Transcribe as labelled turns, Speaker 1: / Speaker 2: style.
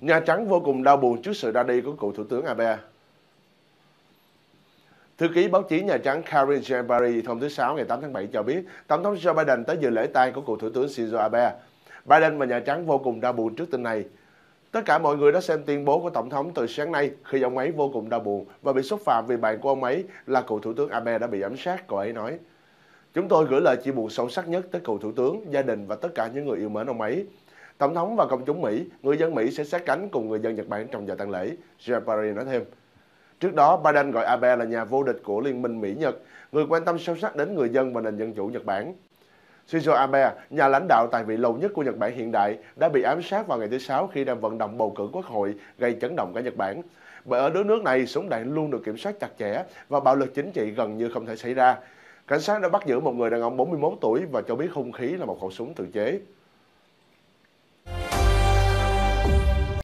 Speaker 1: Nhà Trắng vô cùng đau buồn trước sự ra đi của cựu Thủ tướng Abe. Thư ký báo chí Nhà Trắng Karine jean thông thứ Sáu ngày 8 tháng 7 cho biết Tổng thống Joe Biden tới dự lễ tang của cựu Thủ tướng Shinzo Abe. Biden và Nhà Trắng vô cùng đau buồn trước tin này. Tất cả mọi người đã xem tuyên bố của Tổng thống từ sáng nay khi ông ấy vô cùng đau buồn và bị xúc phạm vì bạn của ông ấy là cựu Thủ tướng Abe đã bị ám sát, cậu ấy nói. Chúng tôi gửi lời chia buồn sâu sắc nhất tới cựu Thủ tướng, gia đình và tất cả những người yêu mến ông ấy. Tổng thống và công chúng Mỹ, người dân Mỹ sẽ sát cánh cùng người dân Nhật Bản trong giờ tang lễ, Jean nói thêm. Trước đó, Biden gọi Abe là nhà vô địch của Liên minh Mỹ-Nhật, người quan tâm sâu sắc đến người dân và nền dân chủ Nhật Bản. Shinzo Abe, nhà lãnh đạo tại vị lâu nhất của Nhật Bản hiện đại, đã bị ám sát vào ngày thứ Sáu khi đang vận động bầu cử quốc hội gây chấn động cả Nhật Bản. Bởi ở đất nước này, súng đạn luôn được kiểm soát chặt chẽ và bạo lực chính trị gần như không thể xảy ra. Cảnh sát đã bắt giữ một người đàn ông 41 tuổi và cho biết hung khí là một khẩu súng tự chế.